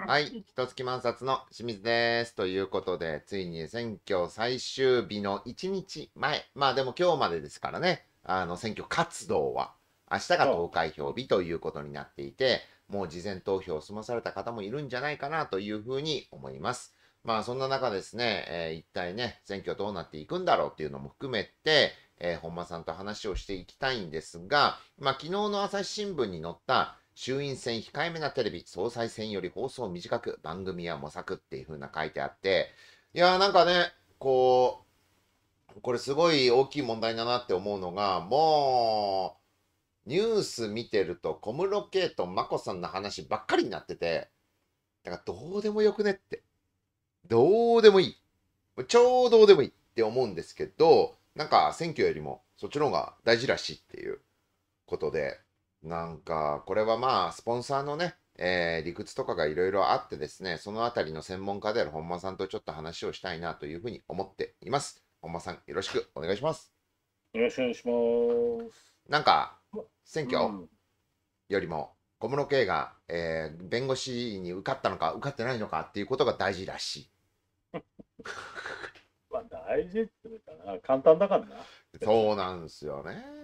はい、つ月満札の清水です。ということで、ついに選挙最終日の1日前、まあでも今日までですからね、あの選挙活動は、明日が投開票日ということになっていて、もう事前投票を済まされた方もいるんじゃないかなというふうに思います。まあそんな中ですね、えー、一体ね、選挙どうなっていくんだろうっていうのも含めて、えー、本間さんと話をしていきたいんですが、まあ昨日の朝日新聞に載った衆院選控えめなテレビ、総裁選より放送短く、番組は模索っていう風な書いてあって、いやーなんかね、こう、これすごい大きい問題だなって思うのが、もう、ニュース見てると小室圭と眞子さんの話ばっかりになってて、だからどうでもよくねって。どうでもいい。超どうでもいいって思うんですけど、なんか選挙よりもそっちの方が大事らしいっていうことで、なんか、これはまあ、スポンサーのね、えー、理屈とかがいろいろあってですね、そのあたりの専門家である本間さんとちょっと話をしたいなというふうに思っています。本間さん、よろしくお願いします。よろしくお願いします。なんか、選挙よりも小室圭が、えー、弁護士に受かったのか受かってないのかっていうことが大事らしい。まあ大事って言うかな、簡単だからな。そうなんですよね。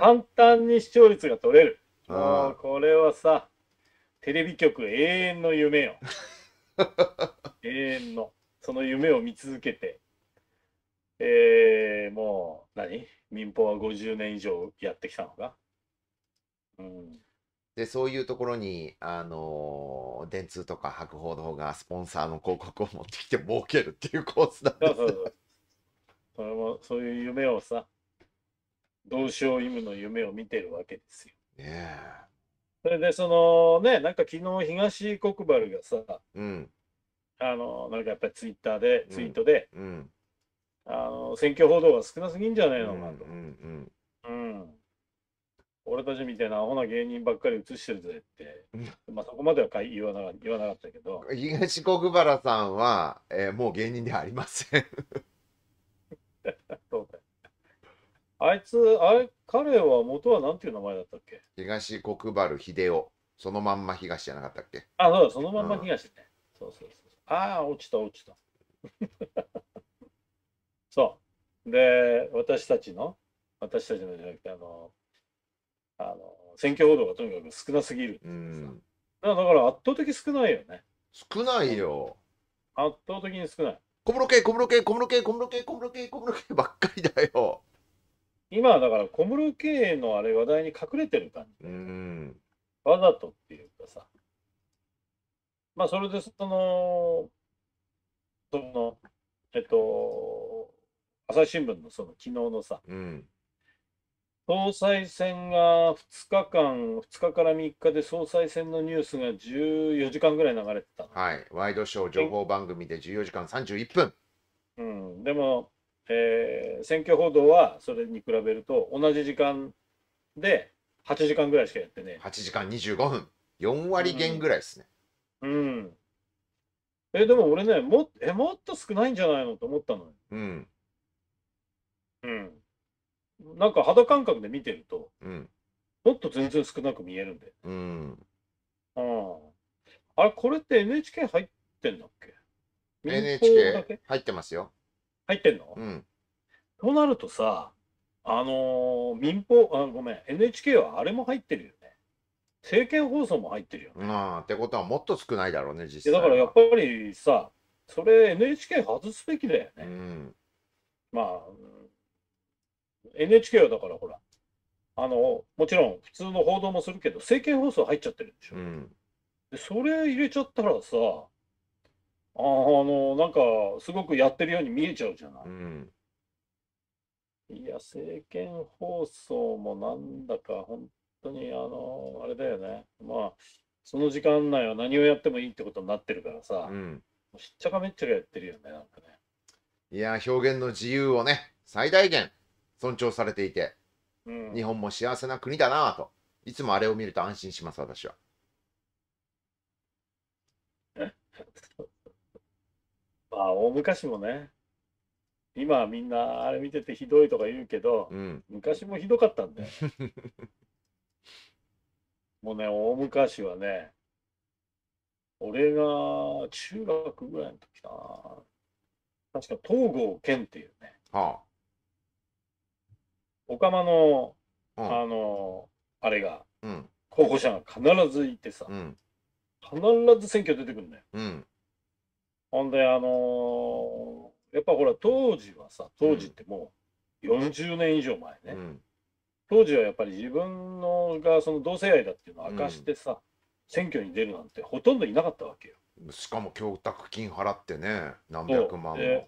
簡単に視聴率が取れる。あこれはさ、テレビ局永遠の夢よ。永遠の。その夢を見続けて、えー、もう何、民放は50年以上やってきたのか。うん、で、そういうところに、あのー、電通とか博報堂がスポンサーの広告を持ってきて儲けるっていうコースだった。そうそそそれも、そういう夢をさ、同志を夢の夢を見てるわけですよ。それでそのねなんか昨日東国原がさ、うん、あのなんかやっぱりツイッターでツイートで、うん、あの選挙報道が少なすぎんじゃないのかと。うん俺たちみたいなアホな芸人ばっかり映してるぜって、まあそこまでは言わな言わなかったけど東国原さんは、えー、もう芸人ではありませんそう あいつ、あれ、彼は元はなんていう名前だったっけ東国原秀夫。そのまんま東じゃなかったっけあ、そうだ、そのまんま東ね。うん、そうそうそう。ああ、落ちた、落ちた。そう。で、私たちの、私たちのじゃなくて、あの、あの選挙報道がとにかく少なすぎるうんだから圧倒的少ないよね。少ないよ。圧倒的に少ない。小室圭、小室圭、小室圭、小室圭、小室圭、小室圭ばっかりだよ。今はだから小室経営のあれ話題に隠れてる感じで、うん、わざとっていうかさ、まあそれでその、その、えっと、朝日新聞のその昨日のさ、うん、総裁選が2日間、2日から3日で総裁選のニュースが14時間ぐらい流れてた。はい、ワイドショー、情報番組で14時間31分。うん、でも、えー、選挙報道はそれに比べると同じ時間で8時間ぐらいしかやってね8時間25分4割減ぐらいですね、うん、うん、えでも俺ねもえもっと少ないんじゃないのと思ったのようんうんなんか肌感覚で見てると、うん、もっと全然少なく見えるんでうんああれこれって NHK 入ってんだっけ NHK 入ってますよ入ってんのうん。となるとさ、あのー民放、あ、ごめん、NHK はあれも入ってるよね。政見放送も入ってるよね。ああ、ってことはもっと少ないだろうね、実際だからやっぱりさ、それ NHK 外すべきだようね。ん。まあ、うん NHK はだからほら、あの、もちろん普通の報道もするけど、政見放送入っちゃってるでしょ。うん。でそれ入れちゃったらさ、あの、なんか、すごくやってるように見えちゃうじゃない。うん。いや、政見放送もなんだか、本当に、あの、あれだよね。まあ、その時間内は何をやってもいいってことになってるからさ、うん、しっちゃかめっちゃかやってるよね、なんかね。いや、表現の自由をね、最大限尊重されていて、うん、日本も幸せな国だなぁと、いつもあれを見ると安心します、私は。あ大昔もね今はみんなあれ見ててひどいとか言うけど、うん、昔もひどかったんだよ もうね大昔はね俺が中学ぐらいの時かな確か東郷健っていうね、はあ、おかまの、うん、あのあれが、うん、候補者が必ずいてさ、うん、必ず選挙出てくるんだよ、ほんであのーやっぱほら当時はさ当時ってもう40年以上前ね、うん当時はやっぱり自分のがその同性愛だっていうのを明かしてさ、選挙に出るなんてほとんどいなかったわけよ。しかも供託金払ってね何百万もで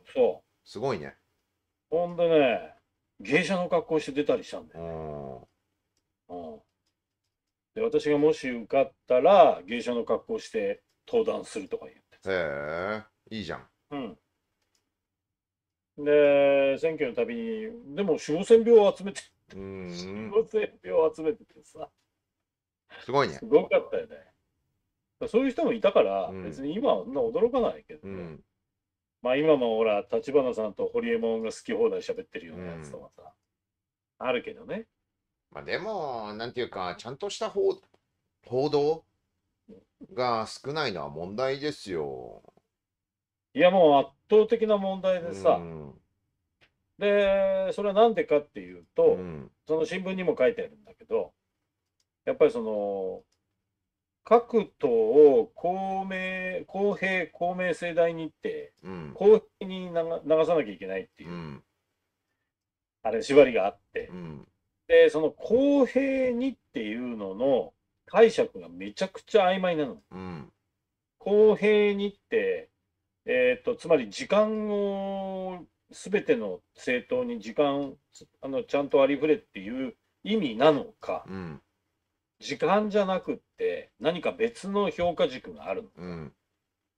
すごいねほんでね芸者の格好して出たりしたんだうよ、んうんで私がもし受かったら芸者の格好して登壇するとか言うへえ、いいじゃん。うん。で、選挙のたびに、でも4、5000票集めて、うん。4、5 0票集めててさ。すごいね。すごかったよね。そういう人もいたから、別に今はな驚かないけど、うん、まあ今もほら、立花さんとホリエモンが好き放題喋ってるようなやつとかさ、うん、あるけどね。まあでも、なんていうか、ちゃんとした報報道が少ないのは問題ですよ。いやもう圧倒的な問題でさ、うん、でそれは何でかっていうと、うん、その新聞にも書いてあるんだけどやっぱりその各党を公明公平公明正大にって、公平に流さなきゃいけないっていう、あれ縛りがあって、でその公平にっていうのの解釈がめちゃくちゃ曖昧なの。うん、公平にって、えーと、つまり時間を全ての政党に時間あのちゃんとありふれっていう意味なのか、うん、時間じゃなくって何か別の評価軸があるのか、うん、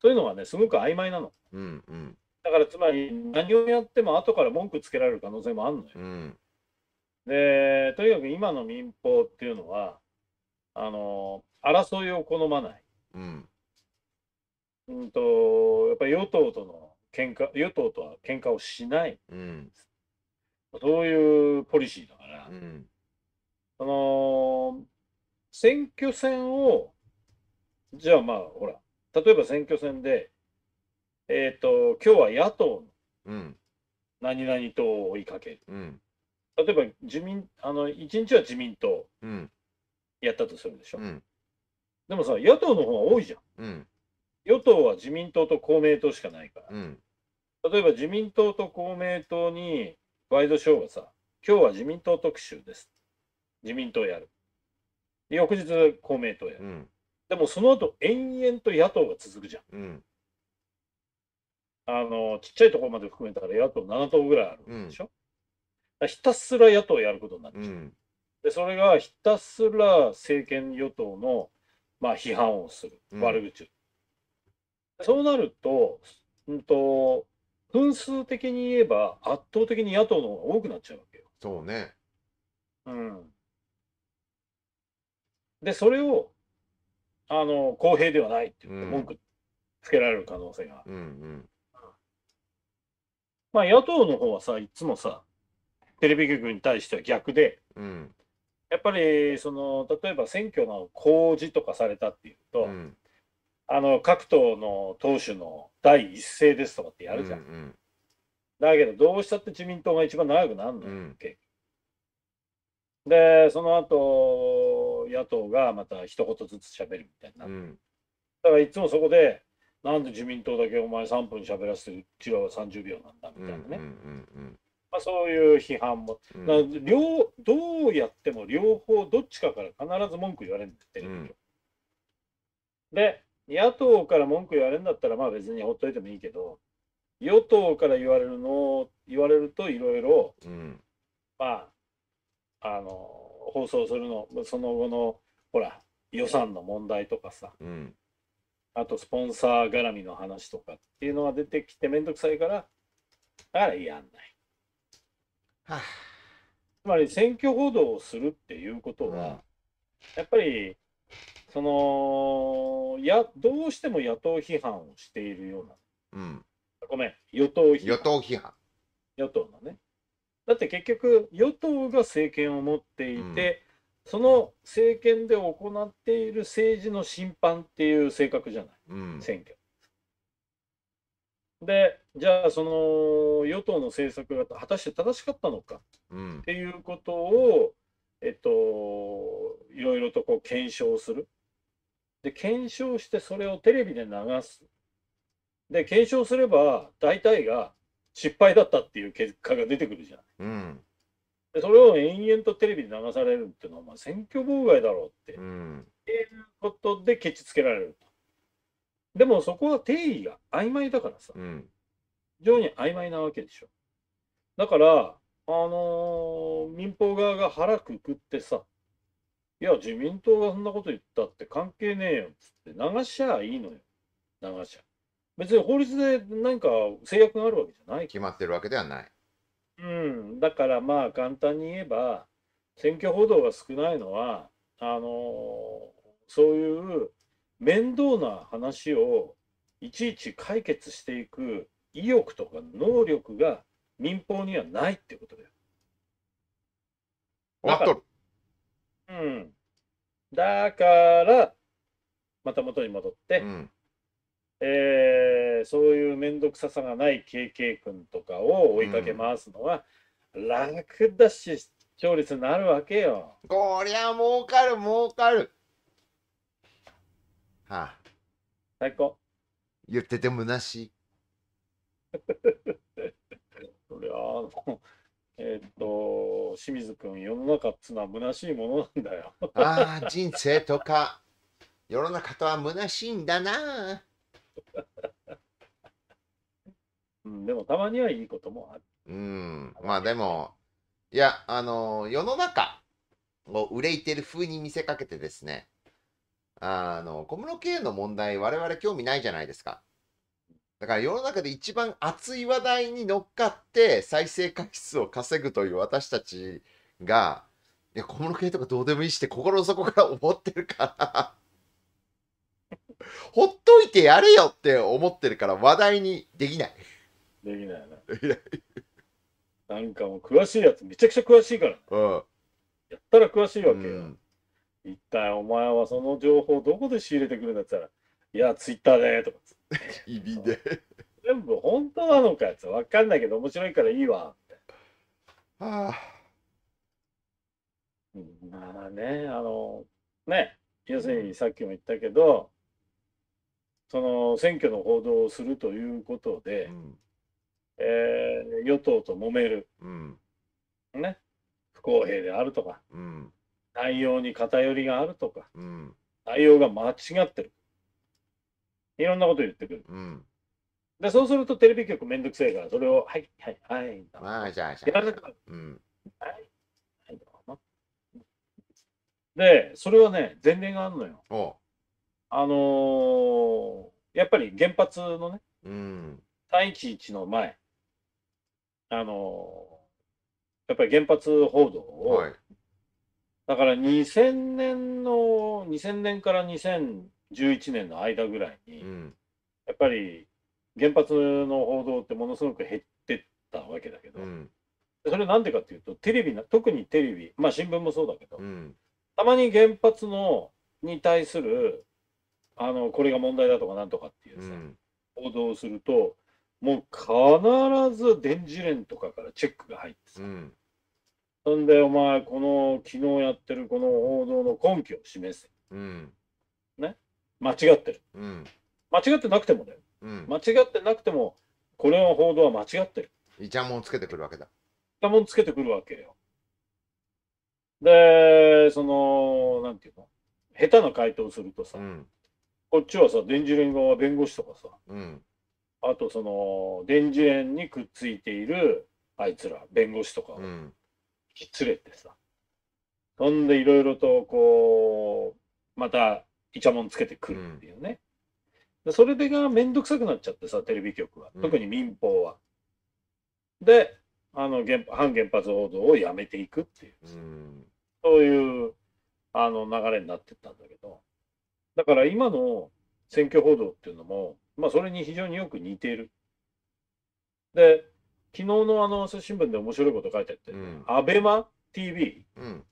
というのはねすごく曖昧なの、うんうん、だからつまり何をやっても後から文句つけられる可能性もあるのよ、うん、でとにかく今の民放っていうのはあの争いを好まない、うん、うんとやっぱり与党との喧嘩与党とは喧嘩をしない、うん、そういうポリシーだから、うん、その選挙戦をじゃあまあほら例えば選挙戦でえっ、ー、と今日は野党の何々党を追いかける、うん、例えば自民あの一日は自民党、うん、やったとするでしょ。うん、でもさ、野党の方が多いじゃんうん、与党は自民党と公明党しかないから。うん、例えば自民党と公明党にワイドショーがさ、今日は自民党特集です。自民党やる。翌日公明党やる。でもその後延々と野党が続くじゃん。あのちっちゃいところまで含めたら野党7党ぐらいあるでしょ、ひたすら野党やることになっちゃう。でそれがひたすら政権与党の、まあ、批判をする、うん、悪口、そうなると,、うんと、分数的に言えば圧倒的に野党の方が多くなっちゃうわけよ。そうね、うん、でそれをあの公平ではないって言って文句つけられる可能性がうん、まあ、野党の方はさいつもさテレビ局に対しては逆で、うん、やっぱりその例えば選挙の公示とかされたっていうと、うん、あの各党の党首の第一声ですとかってやるじゃん。うんうん、だけどどうしたって自民党が一番長くなるのよ、うん、でその後野党がまた一言ずつ喋るみたいな、うん、だからいつもそこでなんで自民党だけお前3分喋らせてうちらは30秒なんだみたいなね、まあ、そういう批判も、うん、両どうやっても両方どっちかから必ず文句言われるんですよ、うん、で野党から文句言われるんだったらまあ別にほっといてもいいけど与党から言われるの言われるといろいろまああの放送するのその後のほら予算の問題とかさ、うん、あとスポンサー絡みの話とかっていうのが出てきて面倒くさいからだからやんない。はつまり選挙報道をするっていうことは、うん、やっぱりそのやどうしても野党批判をしているような、うん、ごめん与党批判与党批判与党のねだって結局与党が政権を持っていて、うん、その政権で行っている政治の審判っていう性格じゃない、うん、選挙で、じゃあ、その与党の政策が果たして正しかったのかっていうことを、うん、えっと、いろいろとこう検証する。で、検証してそれをテレビで流す。で、検証すれば、大体が失敗だったっていう結果が出てくるじゃない。うん、でそれを延々とテレビで流されるっていうのは、まあ、選挙妨害だろうって、うん、っていうことで、ケチつけられると。でもそこは定義が曖昧だからさ、うん、非常に曖昧なわけでしょ。だから、あのー、民放側が腹くくってさ、いや、自民党がそんなこと言ったって関係ねえよっつって流しちゃいいのよ、流しちゃ。別に法律で何か制約があるわけじゃない。決まってるわけではない。うん、だからまあ簡単に言えば、選挙報道が少ないのは、あのー、そういう面倒な話をいちいち解決していく意欲とか能力が民放にはないってことだよ。っとる。うん、だからまた元に戻って、うん、えー、そういう面倒くささがない KK 君とかを追いかけ回すのは楽だし、視聴率になるわけよ。こりゃ儲かる儲かる。はあ、最高。言っててむなしい。それはあの、えー、っと、清水君、世の中っつうのはむなしいものなんだよ。ああ、人生とか、世の中とはむなしいんだな。うん、でもたまにはいいこともある。うん、まあでも、いや、あの、世の中を憂いてる風に見せかけてですね、あの、小室圭の問題、我々興味ないじゃないですか。だから世の中で一番熱い話題に乗っかって再生回数を稼ぐという私たちが、いや、小室圭とかどうでもいいして心の底から思ってるから ほっといてやれよって思ってるから話題にできない。できないな。なんかもう詳しいやつめちゃくちゃ詳しいから。うん。やったら詳しいわけよ。うん一体お前はその情報どこで仕入れてくるんだっつったら、いや、ツイッターでとかつって。で。全部本当なのかやつわかんないけど面白いからいいわって。はあ。まあね、あの、ね、要するにさっきも言ったけど、その選挙の報道をするということで、うん、えー、与党と揉める、うん、ね、不公平であるとか、うん内容に偏りがあるとか、うん、内容が間違ってる。いろんなこと言ってくる。うん、で、そうするとテレビ局めんどくせえから、それを、はい、はい、はい。まあ、じゃあ、じゃあ。はい、はい、どうも。で、それはね、前例があるのよ。あのー、やっぱり原発のね、うん、311の前、あのー、やっぱり原発報道を、はいだから2000年の2000年から2011年の間ぐらいに、うん、やっぱり原発の報道ってものすごく減ってったわけだけど、うん、それなんでかっていうとテレビな特にテレビまあ新聞もそうだけど、うん、たまに原発のに対するあのこれが問題だとかなんとかっていうさ、報道をするともう必ず電磁連とかからチェックが入ってさ、うん、そんでお前この昨日やってるこの報道の根拠を示せ、うん、ね間違ってる、うん、間違ってなくてもだ、ね、よ、うん、間違ってなくてもこれの報道は間違ってるイチャモンつけてくるわけだイチャモンつけてくるわけよでそのなんていうの下手な回答するとさ、うん、こっちはさ電磁連側弁護士とかさ、うん、あとその電磁連にくっついているあいつら弁護士とかうん引き連れてさ、そんでいろいろとこう、またイチャモンつけてくるっていうね。うん、それでがめんどくさくなっちゃってさ、テレビ局は。特に民放は。うん、で、あの原反原発報道をやめていくっていう、うん、そういうあの流れになってったんだけど、だから今の選挙報道っていうのも、まあ、それに非常によく似ている。で、昨日のあの朝日新聞で面白いこと書いてあって、うん、アベマ TV、うん、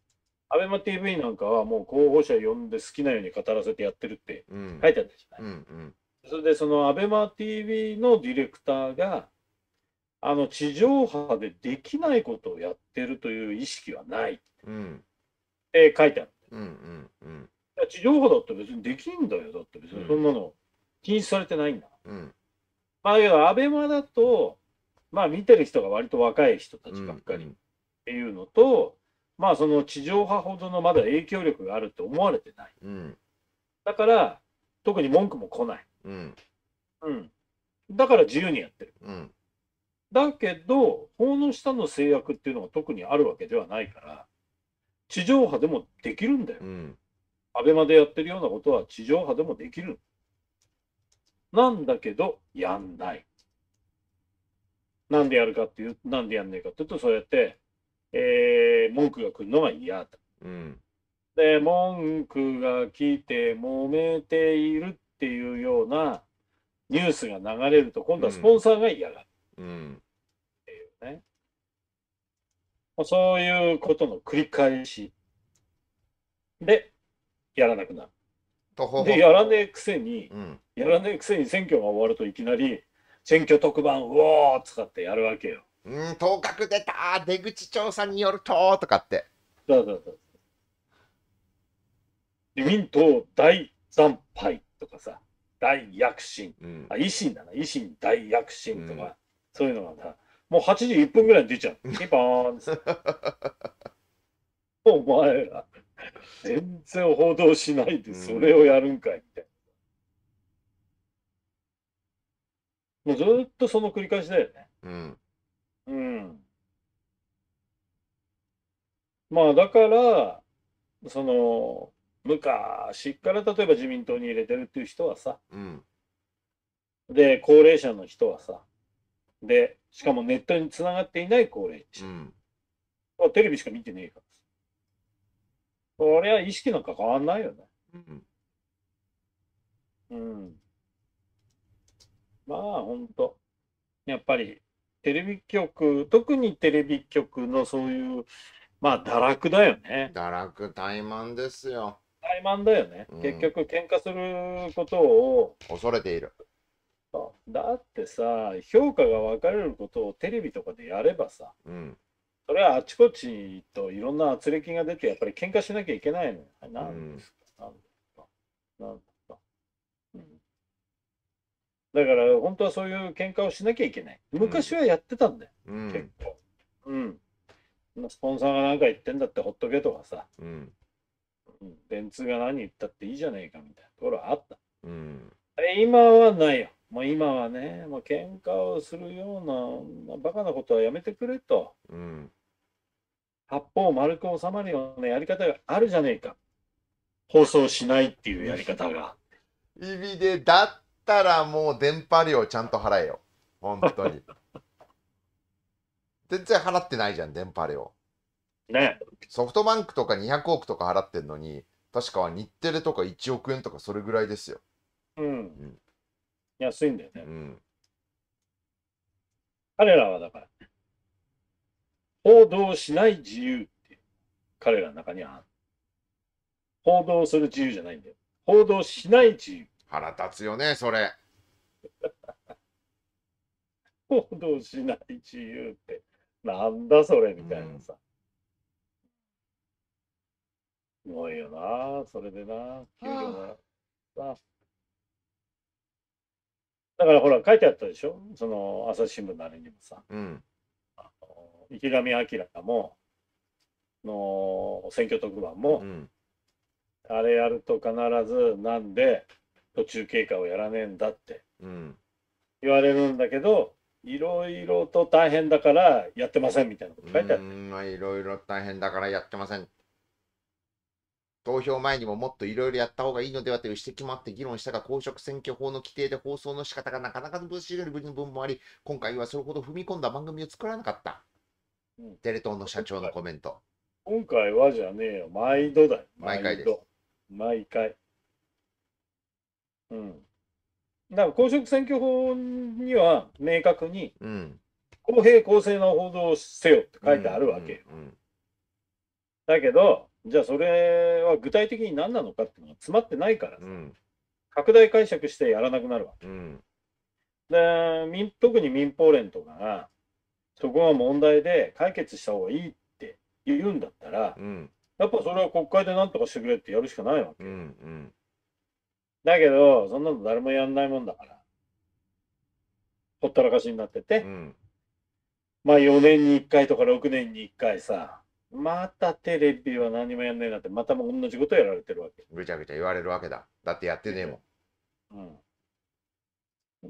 アベマ TV なんかはもう候補者呼んで好きなように語らせてやってるって書いてあったじゃない。それでそのアベマ TV のディレクターがあの地上波でできないことをやってるという意識はないって書いてある。うんうんうん地上波だって別にできんだよだって別にそんなの禁止されてないんだ。うん、まあだけどアベマだとまあ見てる人が割と若い人たちばっかりっていうのと、うんうん、まあその地上波ほどのまだ影響力があるって思われてない。うん、だから、特に文句も来ない。うん。うん、だから自由にやってる。うん、だけど、法の下の制約っていうのが特にあるわけではないから、地上波でもできるんだよ。うん、アベマでやってるようなことは地上波でもできる。なんだけど、やんない。なんでやるかっていう、なんでやんねえかっていうと、そうやって、えー、文句が来るのが嫌と。うん、で、文句が来て揉めているっていうようなニュースが流れると、今度はスポンサーが嫌がる。うんっていうね。まあ、そういうことの繰り返しで、やらなくなる。で、やらねえくせに、うん、やらねえくせに選挙が終わるといきなり、選挙特番、うおー使ってやるわけよ。うん、当確出た出口調査によるととかって。そうそうそう。自民党大惨敗とかさ、大躍進、うんあ、維新だな、維新大躍進とか、うんそういうのがさ、もう8時1分ぐらいに出ちゃう。ピンポーンっお前ら、全然報道しないで、それをやるんかいって。もうずっとその繰り返しだよね。うん。うん。まあだから、その、昔から例えば自民党に入れてるっていう人はさ、うん、で、高齢者の人はさ、で、しかもネットにつながっていない高齢者。うん、テレビしか見てねえからさ。れは意識なんか変わんないよね。うん、うんまあ本当やっぱりテレビ局特にテレビ局のそういうまあ堕落だよね堕落怠慢ですよ怠慢だよね、うん、結局喧嘩することを恐れているだってさ評価が分かれることをテレビとかでやればさ、うん、それはあちこちといろんな圧力が出てやっぱり喧嘩しなきゃいけないのよですか、なんですかだから本当はそういう喧嘩をしなきゃいけない。昔はやってたんだよ、うん、結構。うん。スポンサーが何か言ってんだってほっとけとかさ、うん、電通が何言ったっていいじゃねえかみたいなところはあった。うん、今はないよ。もう今はね、もう喧嘩をするような、バカなことはやめてくれと。うん、八方丸く収まるようなやり方があるじゃねえか。放送しないっていうやり方が。意味でだっったらもう電波料ちゃんと払えよ。本当に。全然払ってないじゃん、電波料。ね。ソフトバンクとか200億とか払ってんのに、確か日テレとか1億円とかそれぐらいですよ。うん。うん、安いんだよね。うん。彼らはだから、報道しない自由って彼らの中には報道する自由じゃないんだよ。報道しない自由。腹立つよね、それ。行 動しない自由って、なんだそれみたいなさ。すごいよな、それでな、給料が。ああだからほら、書いてあったでしょ、その朝日新聞のあれにもさ。うん、あの池上彰もの選挙特番も、うん、あれやると必ずなんで途中経過をやらねえんだって言われるんだけどいろいろと大変だからやってませんみたいなこと書いてあるいろいろ大変だからやってません投票前にももっといろいろやった方がいいのではという指摘もあって議論したが、公職選挙法の規定で放送の仕方がなかなか難しい部分もあり、今回はそれほど踏み込んだ番組を作らなかった。うん、テレ東の社長のコメント。今回はじゃねえよ、毎度だよ。毎回です。毎回。うん、だから公職選挙法には明確に、うん、公平公正な報道をせよって書いてあるわけ、うんうんうん、だけどじゃあそれは具体的に何なのかっていうのが詰まってないからさ、うん、拡大解釈してやらなくなるわけ、うん、で特に民放連とかがそこが問題で解決した方がいいって言うんだったら、うん、やっぱそれは国会で何とかしてくれってやるしかないわけ、うんうんだけど、そんなの誰もやんないもんだから、ほったらかしになってて、うん、まあ4年に1回とか6年に1回さ、またテレビは何もやんないなって、またも同じことやられてるわけ。ぐちゃぐちゃ言われるわけだ。だってやってねえもん。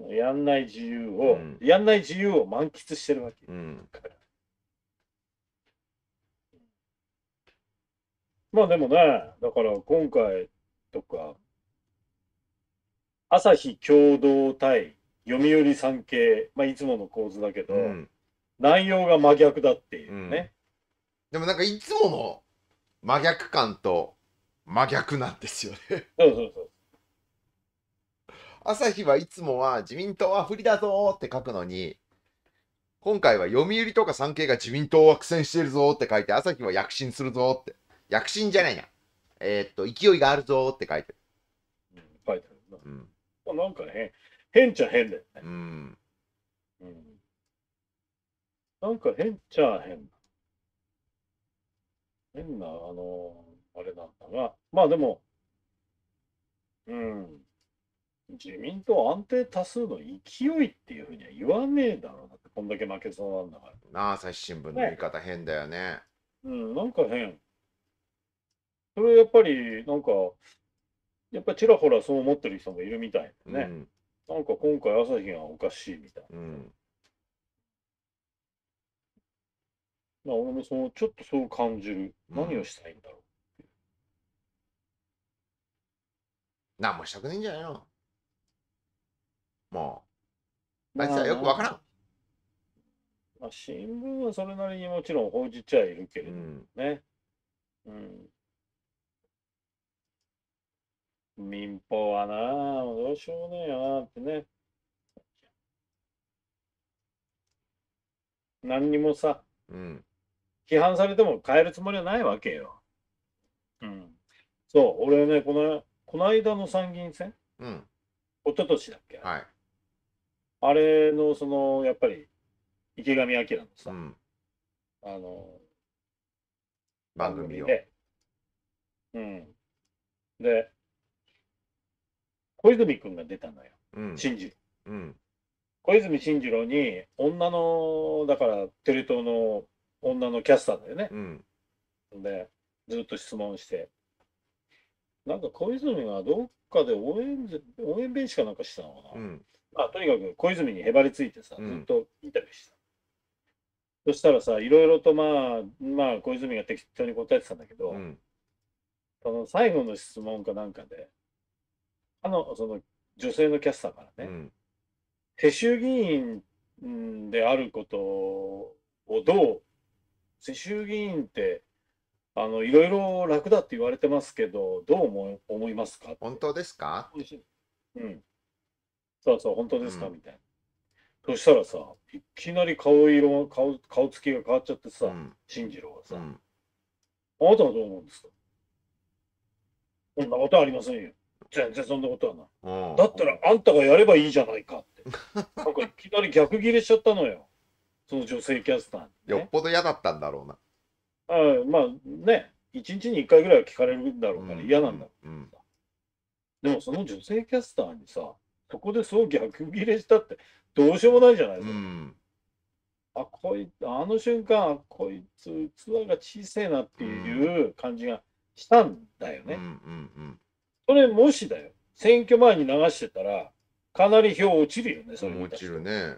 うん。やんない自由を、うん、やんない自由を満喫してるわけ。うん。まあでもね、だから今回とか、朝日共同対読売産経、まあ、いつもの構図だけど、うん、内容が真逆だっていうね、うん、でもなんかいつもの真逆感と真逆なんですよね朝日はいつもは自民党は不利だぞって書くのに今回は読売とか産経が自民党は苦戦してるぞって書いて朝日は躍進するぞって躍進じゃないやえー、っと勢いがあるぞって書いてる、書いてるな、うんなんか変、変ちゃ変だよね。うん。うん、なんか変ちゃ変変な、あの、あれなんだが、まあでも、うん。自民党安定多数の勢いっていうふうには言わねえだろうなって、こんだけ負けそうなんだから。なあ、朝日新聞の言い方変だよね。ねうん、なんか変。それやっぱり、なんか、やっぱりちらほらそう思ってる人もいるみたいでね、うん、なんか今回朝日がおかしいみたいな、うん、まあ俺もそのちょっとそう感じる、うん、何をしたいんだろう何もしたくないんじゃないのもうあいつはよくわからん、まあ、新聞はそれなりにもちろん報じちゃいるけれどもね、うん民法はなあ、どうしようもねえよなってね。何にもさ、うん、批判されても変えるつもりはないわけよ。うん。そう、俺ね、この、この間の参議院選、うん、一昨年だっけ、はい、あれの、その、やっぱり、池上彰のさ、うん、あの、番組で、うん。で、小泉君が出たのよ、新次郎、小泉進次郎に女のだからテレ東の女のキャスターだよね、うん、でずっと質問してなんか小泉がどっかで応援応援弁士かなんかしたのかな、うん、まあ、とにかく小泉にへばりついてさずっとインタビューした、うん、そしたらさいろいろとまあまあ小泉が適当に答えてたんだけど、その最後の質問かなんかであの、その、女性のキャスターからね、うん世襲議員であることをどう、世襲議員って、あのいろいろ楽だって言われてますけど、どう思思いますか本当ですかうん。そうそう、本当ですか、うん、みたいな。そしたらさ、いきなり顔色顔、顔つきが変わっちゃってさ、進次郎がさ、うん、あなたはどう思うんですかそんなことありませんよ。全然そんなことはない。だったらあんたがやればいいじゃないかって。なんかいきなり逆ギレしちゃったのよ。その女性キャスターに、よっぽど嫌だったんだろうな。ああまあね、一日に一回ぐらいは聞かれるんだろうから嫌なんだ。うん。でもその女性キャスターにさ、そこでそう逆ギレしたってどうしようもないじゃないうん。うんあこいあの瞬間、こいつ器が小さいなっていう感じがしたんだよね。うんうんうんそれもしだよ、選挙前に流してたら、かなり票落ちるよね、それ落ちるね。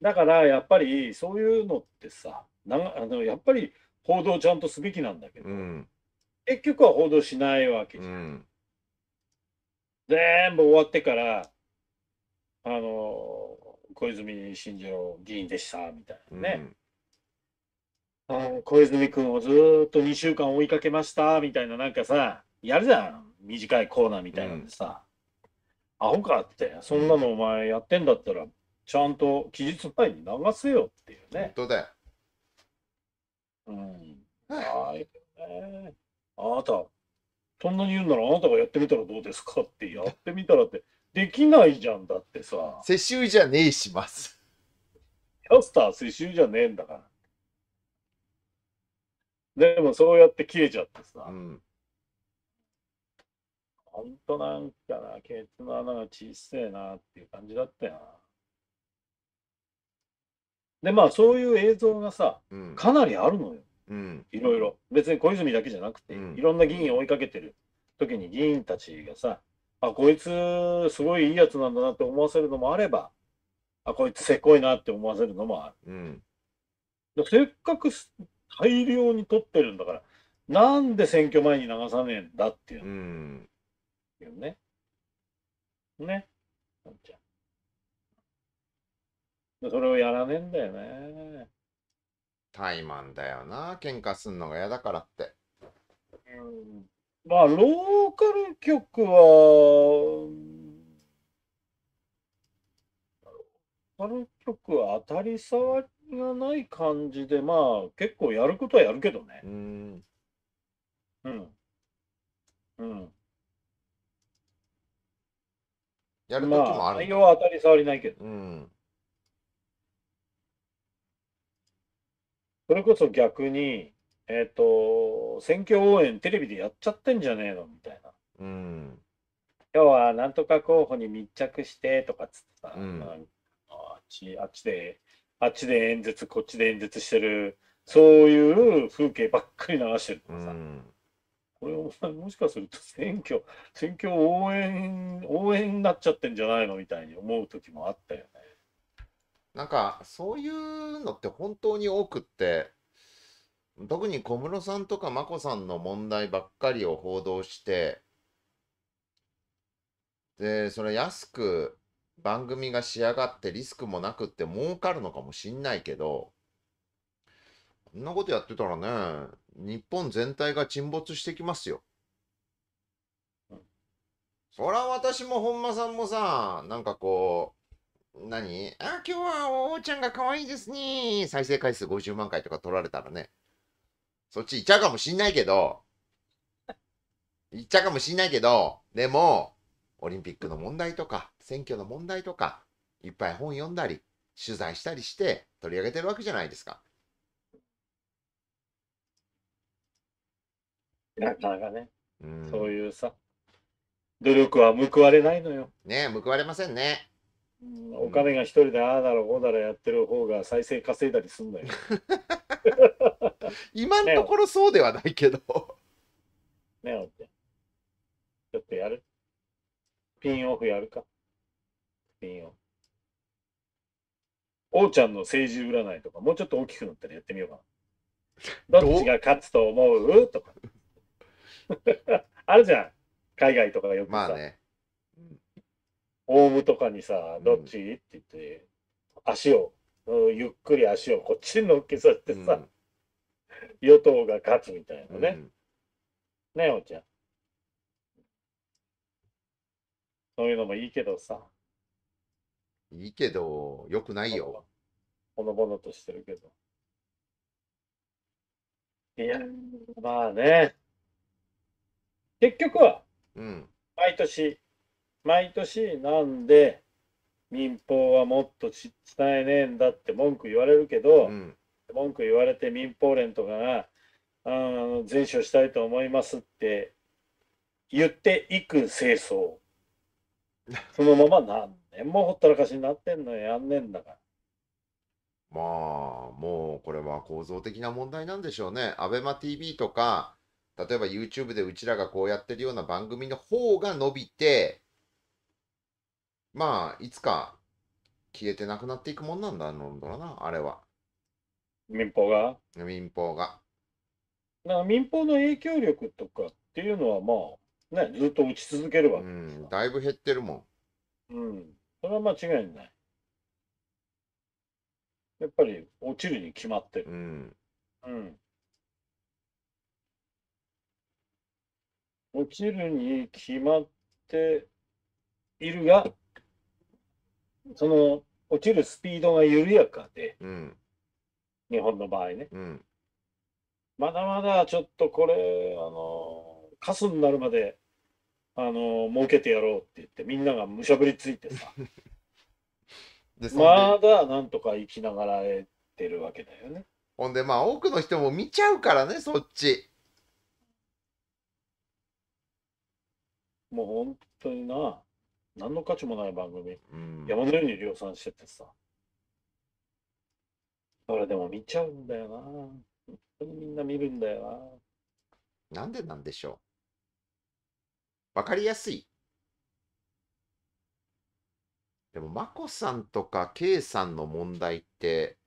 だからやっぱりそういうのってさ、なあのやっぱり報道ちゃんとすべきなんだけど、うん、結局は報道しないわけじゃん。うん、全部終わってから、あの小泉進次郎議員でしたみたいなね。うんあ小泉君をずっと2週間追いかけましたみたいななんかさやるじゃん短いコーナーみたいなんでさ、アホかってそんなのお前やってんだったらちゃんと期日前に流せよっていうね本当だようんはい、ね、あなたそんなに言うならあなたがやってみたらどうですかってやってみたらってできないじゃんだってさ世襲じゃねえしますキャスター世襲じゃねえんだからでもそうやって切れちゃってさ、うんほんとなんかな、ケツの穴が小せえなっていう感じだったよな。で、まあそういう映像がさ、かなりあるのよ。うんいろいろ。別に小泉だけじゃなくて、いろんな議員を追いかけてる時に議員たちがさ、あ、こいつすごいいいやつなんだなって思わせるのもあれば、あ、こいつせこいなって思わせるのもあうんる。でせっかく大量に取ってるんだから、なんで選挙前に流さねえんだっていう。うんけどね。ね。なんちゃん。それをやらねえんだよね。怠慢だよな。喧嘩すんのが嫌だからって。うんまあ、ローカル局は、ローカル局は当たり障りがない感じで、まあ、結構やることはやるけどね。うん。うん。うん。やるともある、まあ、内容は当たり障りないけど。うん。それこそ逆に、えっ、ー、と、選挙応援テレビでやっちゃってんじゃねえのみたいな。うん。要はなんとか候補に密着してとかっつってさ、うん、あっち、あっちで、あっちで演説、こっちで演説してる、そういう風景ばっかり流してるとかさ。うんこれお前もしかすると 選挙、選挙応援、応援になっちゃってんじゃないのみたいに思う時もあったよね。なんかそういうのって本当に多くって特に小室さんとか眞子さんの問題ばっかりを報道してでそれ安く番組が仕上がってリスクもなくって儲かるのかもしんないけどんなことやってたらね、日本全体が沈没してきますよ。そら私も本間さんもさ、なんかこう、何あ、今日はおーちゃんが可愛いですね。再生回数50万回とか取られたらね。そっち行っちゃうかもしんないけど、行っちゃうかもしんないけど、でも、オリンピックの問題とか、選挙の問題とか、いっぱい本読んだり、取材したりして取り上げてるわけじゃないですか。なかなかね、うん、そういうさ、努力は報われないのよ。ね報われませんね。お金が一人でああだろうこうだろやってる方が再生稼いだりすんのよ。今のところそうではないけど。ねおって。ちょっとやるピンオフやるかピンオフ。おうちゃんの政治占いとか、もうちょっと大きくなったらやってみようかな。どっちが勝つと思うとか。あるじゃん海外とかよくさ、まあね、オウムとかにさ「どっち?」って言って、足をゆっくり足をこっちに乗っけさってさ、うん、与党が勝つみたいなね、うん、ねおちゃんそういうのもいいけどさいいけどよくないよほのぼのとしてるけどいやまあね結局は、毎年、毎年なんで民放はもっと伝えねえんだって文句言われるけど、うん、文句言われて民放連とかが「全勝したいと思います」って言っていく清掃 そのまま何年もほったらかしになってんのやんねんだから。まあもうこれは構造的な問題なんでしょうね。アベマ t v とか例えば YouTube でうちらがこうやってるような番組の方が伸びて、まあ、いつか消えてなくなっていくもんなんだろうな、あれは。民放が民放が。な民放の影響力とかっていうのはまあ、ね、ずっと打ち続けるわけですうん、だいぶ減ってるもん。うん、それは間違いない。やっぱり落ちるに決まってる。うん。うん落ちるに決まっているが、その落ちるスピードが緩やかで、うん、日本の場合ね、うん、まだまだちょっとこれ、あの、カスになるまで、あの、儲けてやろうって言って、みんながむしゃぶりついてさ、まだなんとか生きながらえてるわけだよね。ほんで、まあ、多くの人も見ちゃうからね、そっち。もう本当にな、何の価値もない番組、うん山のように量産しててさ。それでも見ちゃうんだよな。本当にみんな見るんだよなんでなんでしょう。わかりやすい。でも、眞子さんとか K さんの問題って、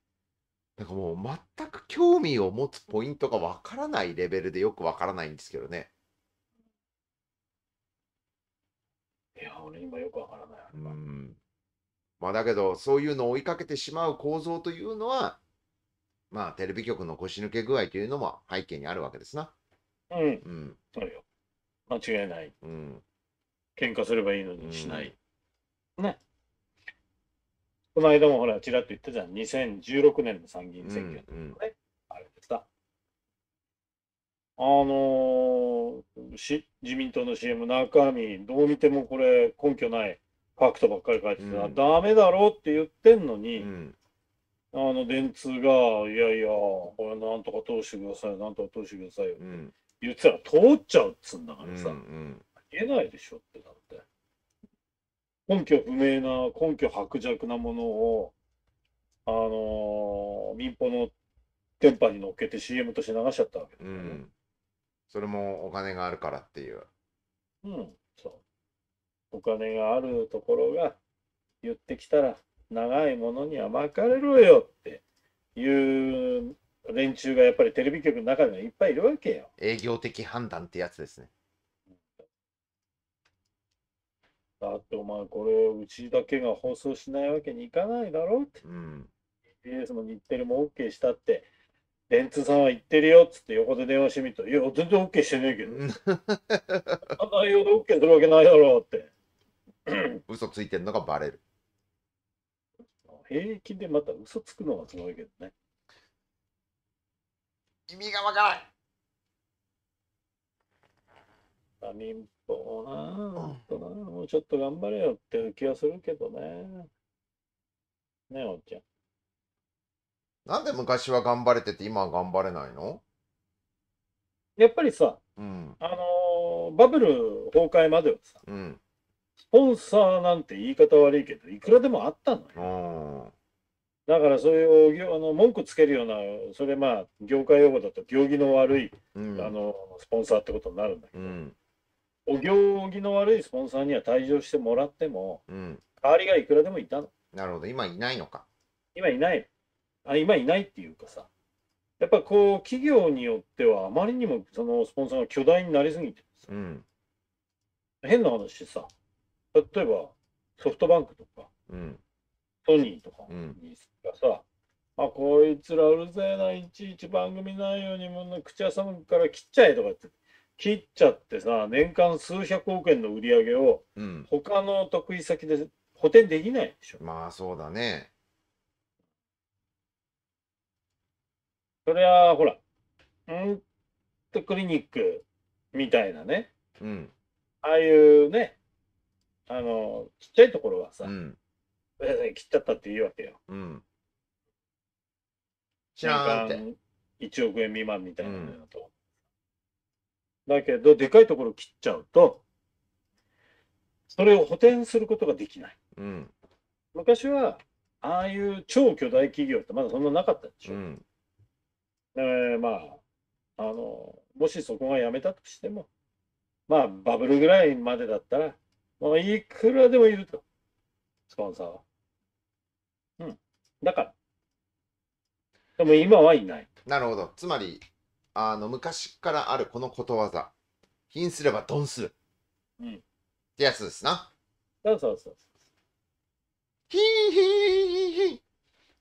なんかもう全く興味を持つポイントがわからないレベルでよくわからないんですけどね。いや、俺今よくわからない。うんまあ、だけど、そういうのを追いかけてしまう構造というのは、まあ、テレビ局の腰抜け具合というのも背景にあるわけですな。うん、うん。そうよ。間違いない。うん。喧嘩すればいいのにしない。ね。この間もほら、ちらっと言ったじゃん。2016年の参議院選挙。うん。あれでた。あのーし、自民党の CM 中身、どう見てもこれ根拠ないファクトばっかり書いてて、ダメだろって言ってんのに、うん、あの電通が、いやいや、これなんとか通してください、なんとか通してくださいよ、って言ってたら通っちゃうっつんだからさ、うんうん、言えないでしょってだって。根拠不明な、根拠薄弱なものを、あのー、民放の電波に乗っけて CM として流しちゃったわけだね。うんそれもお金があるからっていう。うん、そう。お金があるところが言ってきたら、長いものには巻かれろよっていう連中がやっぱりテレビ局の中にはいっぱいいるわけよ。営業的判断ってやつですね。だってお前これうちだけが放送しないわけにいかないだろうって。うん、TBS も日テレも OK したって電通さんは行ってるよっつって横で電話してみたら、いや、全然 OK してねえけど。あんな内容で OK するわけないだろうって。嘘ついてんのがバレる。平気でまた嘘つくのがすごいけどね。意味がわからん。ま民法な、とな、もうちょっと頑張れよっていう気はするけどね。ねおっちゃん。なんで昔は頑張れてて今は頑張れないのやっぱりさ、うん、あのー、バブル崩壊まではさ、うん、スポンサーなんて言い方悪いけど、いくらでもあったのよ。だからそういうあの文句つけるような、それまあ、業界用語だと行儀の悪い、うん、あのスポンサーってことになるんだけど、うん、お行儀の悪いスポンサーには退場してもらっても、代わりがいくらでもいたの。なるほど、今いないのか。今いないあ今いないっていうかさ、やっぱこう、企業によっては、あまりにもそのスポンサーが巨大になりすぎてうん、変な話さ、例えばソフトバンクとか、うん、ソニーとかにさ、うん、あ、こいつらうるせえな、いちいち番組内容にも口挟むから切っちゃえとかって、切っちゃってさ、年間数百億円の売り上げを、他の得意先で補填できないでしょ。まあそうだね。それはほら、うんとクリニックみたいなね、うん、ああいうね、あの、ちっちゃいところはさ、うん、切っちゃったって言うわけよ。うん。知んって。1億円未満みたいなのだと。うん、だけど、でかいところ切っちゃうと、それを補填することができない。うん、昔は、ああいう超巨大企業ってまだそんななかったでしょ。うんえー、まあ、あの、もしそこがやめたとしても、まあ、バブルぐらいまでだったら、まあ、いくらでもいると、スポンサーは。うん。だから。でも今はいない。なるほど。つまり、あの、昔からあるこのことわざ。貧すればドンする。うん。ってやつですな。そうそうそう。ヒーヒーヒーヒー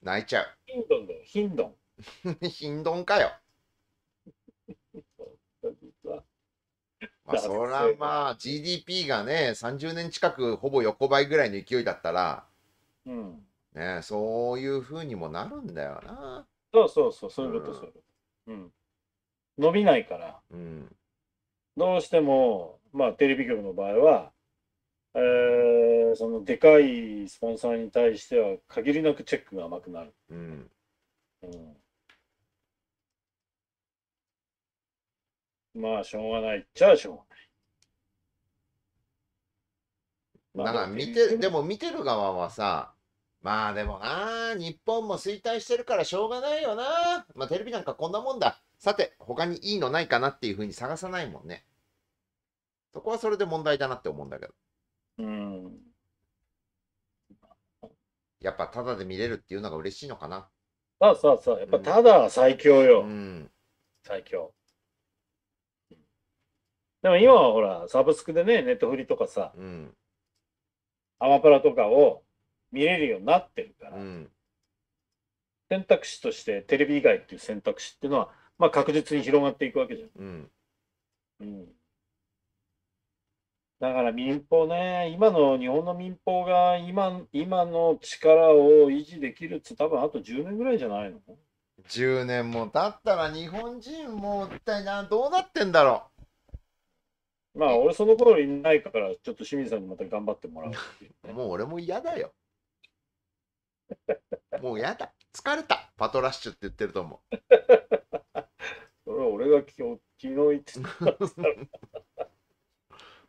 泣いちゃう。ヒンドンだよ、ヒンドン。どんかよ。まあ、そらまあ GDP がね30年近くほぼ横ばいぐらいの勢いだったら、うん、ね、そういうふうにもなるんだよな。そうそうそうそういうことそういうこと。うん、伸びないから、うん、どうしても、まあ、テレビ局の場合は、えー、そのでかいスポンサーに対しては限りなくチェックが甘くなる。うんうんまあ、しょうがないっちゃしょうがない。だから見て、でも見てる側はさ、まあでもな、日本も衰退してるからしょうがないよな。まあテレビなんかこんなもんだ。さて、他にいいのないかなっていうふうに探さないもんね。そこはそれで問題だなって思うんだけど。うん。やっぱタダで見れるっていうのが嬉しいのかな。そうそうそう。やっぱタダは最強よ。うん。最強。でも今はほら、サブスクでね、ネットフリとかさ、うん、アマプラとかを見れるようになってるから、うん、選択肢としてテレビ以外っていう選択肢っていうのは、まあ、確実に広がっていくわけじゃん。うんうん、だから民放ね、今の日本の民放が今今の力を維持できるって多分あと10年ぐらいじゃないの ?10 年も経ったら日本人も一体どうなってんだろうまあ、俺その頃いないから、ちょっと清水さんにまた頑張ってもらうう、ね、もう俺も嫌だよ。もう嫌だ。疲れた。パトラッシュって言ってると思う。それは俺が昨日昨日言ってた。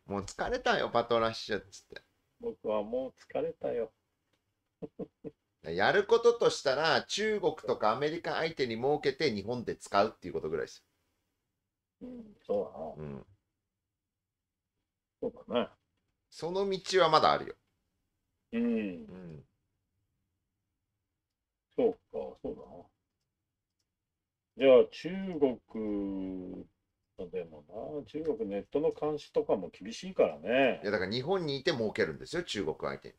もう疲れたよ、パトラッシュっつって。僕はもう疲れたよ。やることとしたら、中国とかアメリカ相手に設けて日本で使うっていうことぐらいです。うん、そうなの。うんそうだね。その道はまだあるよ。うん。うん、そうか、そうだな。じゃあ、中国でもな、中国ネットの監視とかも厳しいからね。いや、だから日本にいて儲けるんですよ、中国相手に。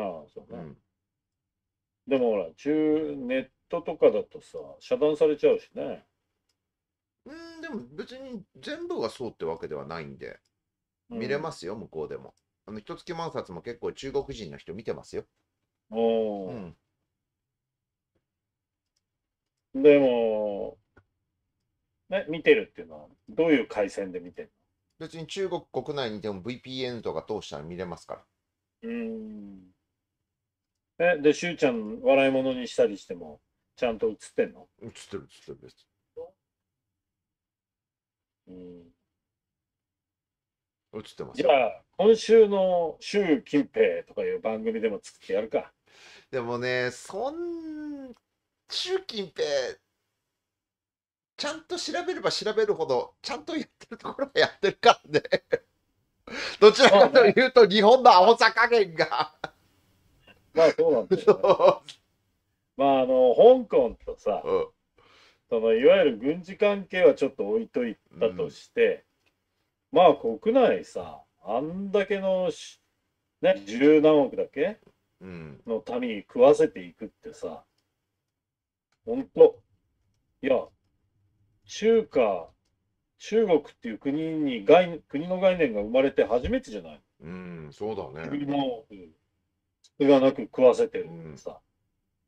ああ、そうね。うん、でもほら、中、ネットとかだとさ、遮断されちゃうしね。うん、でも別に全部がそうってわけではないんで。見れますよ、向こうでも。あの、一月万冊も結構中国人の人見てますよ。おうん。でも、ね、見てるっていうのは、どういう回線で見てる別に中国国内にでも VPN とか通したら見れますから。うん。え、で、しゅうちゃん、笑い物にしたりしても、ちゃんと映ってんの映ってる映ってるです。うん。映ってますじゃあ、今週の習近平とかいう番組でも作ってやるか。でもね、そん、習近平、ちゃんと調べれば調べるほど、ちゃんとやってるところはやってるからね。どちらかというと、日本の青さ加減がまあ、そうなんですよ、ね、まあ、あの、香港とさ、うん、そのいわゆる軍事関係はちょっと置いといたとして、まあ国内さ、あんだけのし、ね、十何億だけうん。の民に食わせていくってさ、ほんと、いや、中華、中国っていう国に概国の概念が生まれて初めてじゃない。うん、そうだね。国の、うん、がなく食わせてるさ。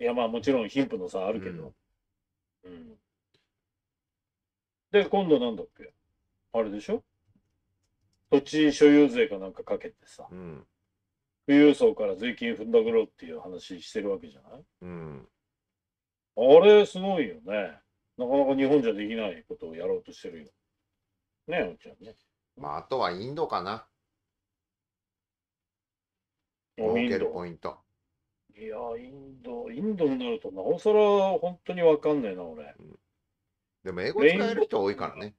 うん、いや、まあもちろん貧富の差あるけど。うん、うん、で、今度なんだっけあれでしょ土地所有税かなんかかけてさ、うん、富裕層から税金踏んだくろっていう話してるわけじゃない、うん、あれすごいよね。なかなか日本じゃできないことをやろうとしてるよ。ねおっちゃんね。まあ、あとはインドかな。儲けるポイント。いや、インド、インドになると、なおさら本当にわかんないな、俺、うん。でも英語使える人多いからね。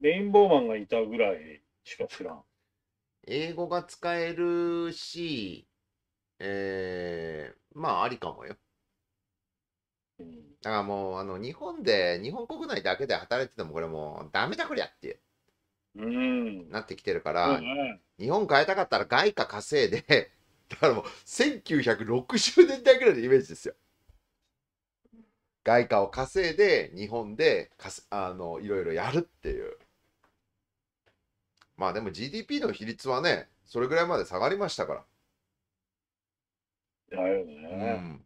レインボーマンがいたぐらいしか知らん。英語が使えるし、えー、まあありかもよ。だからもうあの日本で日本国内だけで働いててもこれもうダメだこりゃってうん、なってきてるから、うん日本変えたかったら外貨稼いで だからもう1960年代ぐらいのイメージですよ。外貨を稼いで日本でかすあのいろいろやるっていう。まあでも GDP の比率はね、それぐらいまで下がりましたから。だよね、うん。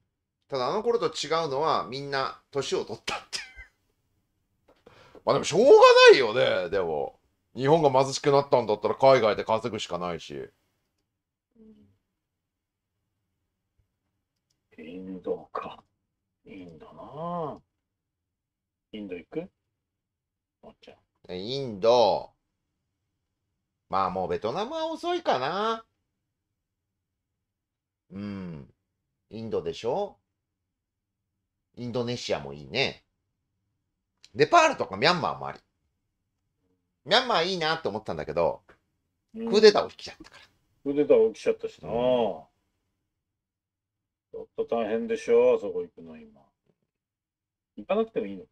ただあの頃と違うのは、みんな年を取ったっていう。まあでもしょうがないよね、でも。日本が貧しくなったんだったら海外で稼ぐしかないし。インドか。インドなインド行くインド。まあもうベトナムは遅いかな。うん。インドでしょインドネシアもいいね。ネパールとかミャンマーもあり。ミャンマーいいなと思ったんだけど、クーデター起きちゃったから。クーデター起きちゃったしな。ちょっと大変でしょあそこ行くの今。行かなくてもいいのか。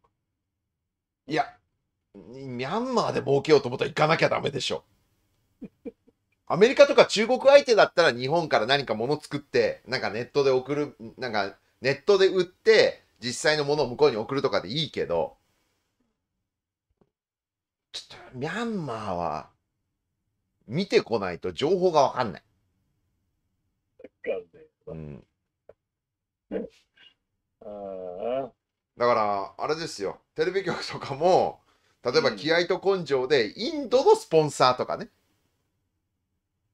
いや、ミャンマーで儲けようと思ったら行かなきゃダメでしょ。アメリカとか中国相手だったら日本から何か物作って、なんかネットで送る、なんかネットで売って、実際のものを向こうに送るとかでいいけど、ちょっとミャンマーは見てこないと情報がわかんない。うん、だから、あれですよ、テレビ局とかも、例えば気合と根性で、インドのスポンサーとかね、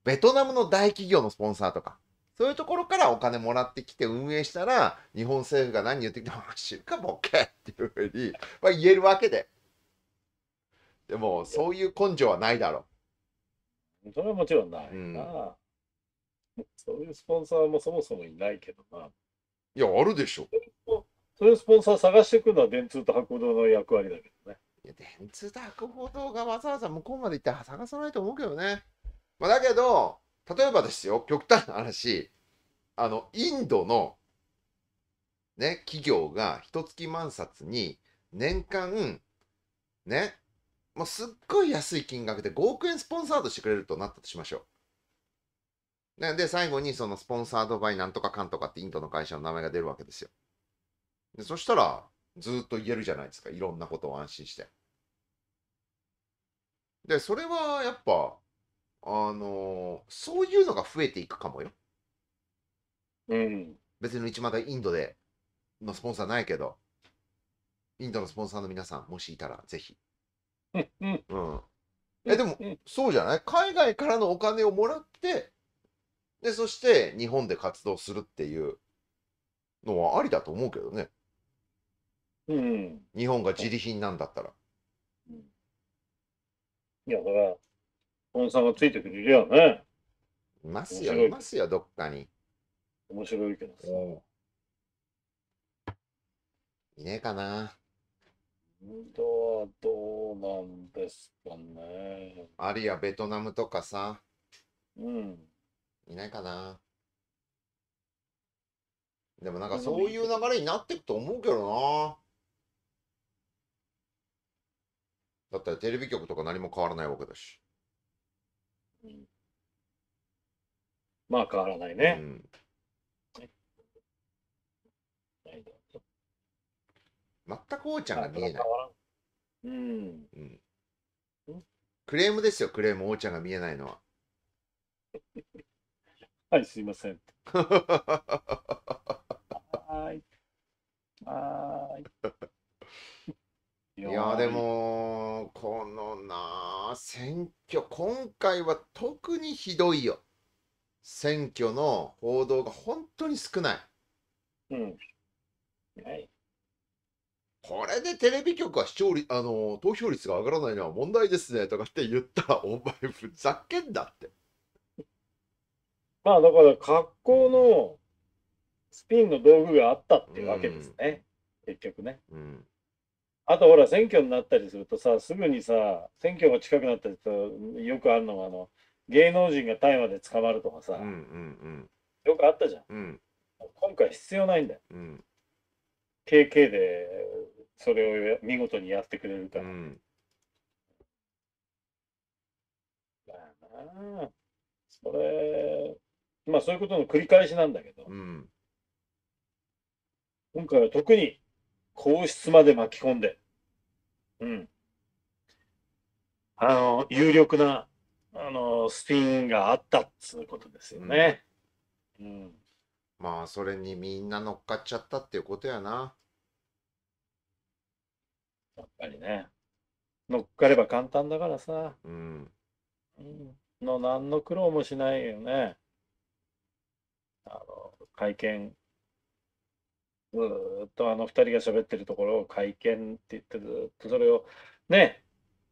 ベトナムの大企業のスポンサーとか、そういうところからお金もらってきて運営したら、日本政府が何言ってきても、知るか OK! っていうふうに、まあ、言えるわけで。でも、そういう根性はないだろう。それはもちろんないな、うん、そういうスポンサーもそもそもいないけどな。いや、あるでしょ。そういうスポンサー探してくくのは電通と博報堂の役割だけどね。いや、電通と博報堂がわざわざ向こうまで行って探さないと思うけどね。まあ、だけど、例えばですよ、極端な話、あの、インドの、ね、企業が一月万冊に年間、ね、もうすっごい安い金額で5億円スポンサードしてくれるとなったとしましょう。ね、で、最後にそのスポンサードバイなんとかかんとかってインドの会社の名前が出るわけですよ。でそしたら、ずっと言えるじゃないですか。いろんなことを安心して。で、それはやっぱ、あの、そういうのが増えていくかもよ。うん。別にうちまだインドでのスポンサーないけど、インドのスポンサーの皆さん、もしいたらぜひ。うん。うん。え、でも、そうじゃない海外からのお金をもらって、で、そして日本で活動するっていうのはありだと思うけどね。うん。日本が自利品なんだったら。いや、だから、ポンさんがついてくれるよね。いますよ、いますよ、どっかに。面白いけどさ。いねえかな。本当はどうなんですかね。あるいはベトナムとかさ。うん。いないかな。でもなんかそういう流れになっていくと思うけどな。だったらテレビ局とか何も変わらないわけだし。まあ変わらないね。うん、全くおうちゃんが見えない。うん、うん。クレームですよ、クレーム、おうちゃんが見えないのは。はい、すいません。はい。はい。いやでもこのな選挙今回は特にひどいよ選挙の報道が本当に少ない、うんはい、これでテレビ局は視聴率あの投票率が上がらないのは問題ですねとかって言ったら お前ふざけんなってまあだから格好のスピンの道具があったっていうわけですね、うん、結局ね、うんあとほら、選挙になったりするとさ、すぐにさ、選挙が近くなったりすると、よくあるのが、あの、芸能人が大麻で捕まるとかさ、うんうんうん、よくあったじゃん。うん、今回必要ないんだよ。うん、KK でそれを見事にやってくれるから。うん、だなそれ、まあそういうことの繰り返しなんだけど、うん、今回は特に皇室まで巻き込んで、うん。あの、有力な、あの、スピンがあったっつうことですよね。うん。まあ、それにみんな乗っかっちゃったっていうことやな。やっぱりね。乗っかれば簡単だからさ。うん。うん、の、何の苦労もしないよね。あの、会見ずっとあの2人が喋ってるところを会見って言ってずっとそれをね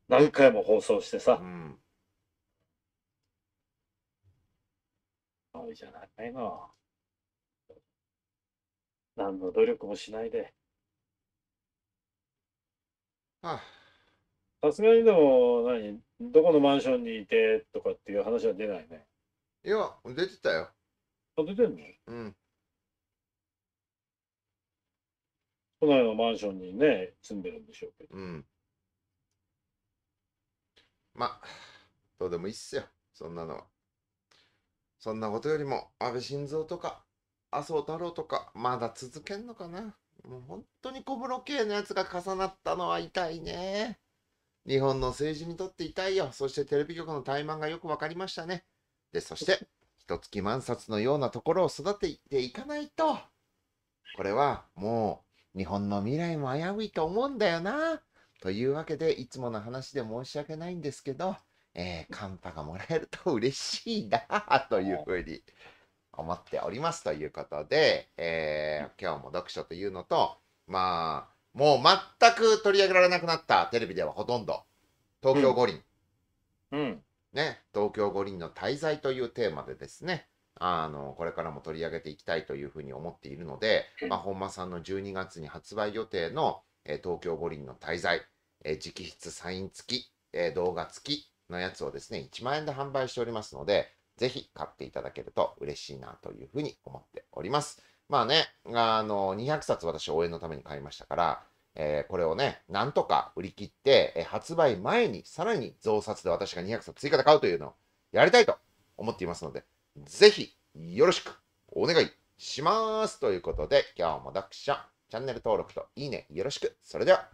何回も放送してさ、うん、いじゃないの何の努力もしないでさすがにでも何どこのマンションにいてとかっていう話は出ないねいや出てたよあ出てんのうん都内のマンションにね、住んでるんでしょうけど。うん。まあ、どうでもいいっすよ、そんなのは。そんなことよりも、安倍晋三とか、麻生太郎とか、まだ続けんのかな。もう本当に小室圭のやつが重なったのは痛いね。日本の政治にとって痛いよ。そしてテレビ局の怠慢がよく分かりましたね。で、そして、一月万冊のようなところを育てていかないと、これはもう日本の未来も危ういと思うんだよな。というわけで、いつもの話で申し訳ないんですけど、えー、カンパがもらえると嬉しいな、というふうに思っておりますということで、えー、今日も読書というのと、まあ、もう全く取り上げられなくなったテレビではほとんど、東京五輪。うん。うん、ね、東京五輪の滞在というテーマでですね、あのこれからも取り上げていきたいというふうに思っているので、まあ、本間さんの12月に発売予定の、え東京五輪の滞在、え直筆サイン付き、え動画付きのやつをですね1万円で販売しておりますのでぜひ買っていただけると嬉しいなというふうに思っております。まあね、あの200冊私応援のために買いましたから、えー、これをね、なんとか売り切って、えー、発売前にさらに増刷で私が200冊追加で買うというのをやりたいと思っていますので、ぜひよろしくお願いしますということで、今日も読者、チャンネル登録といいねよろしく。それでは。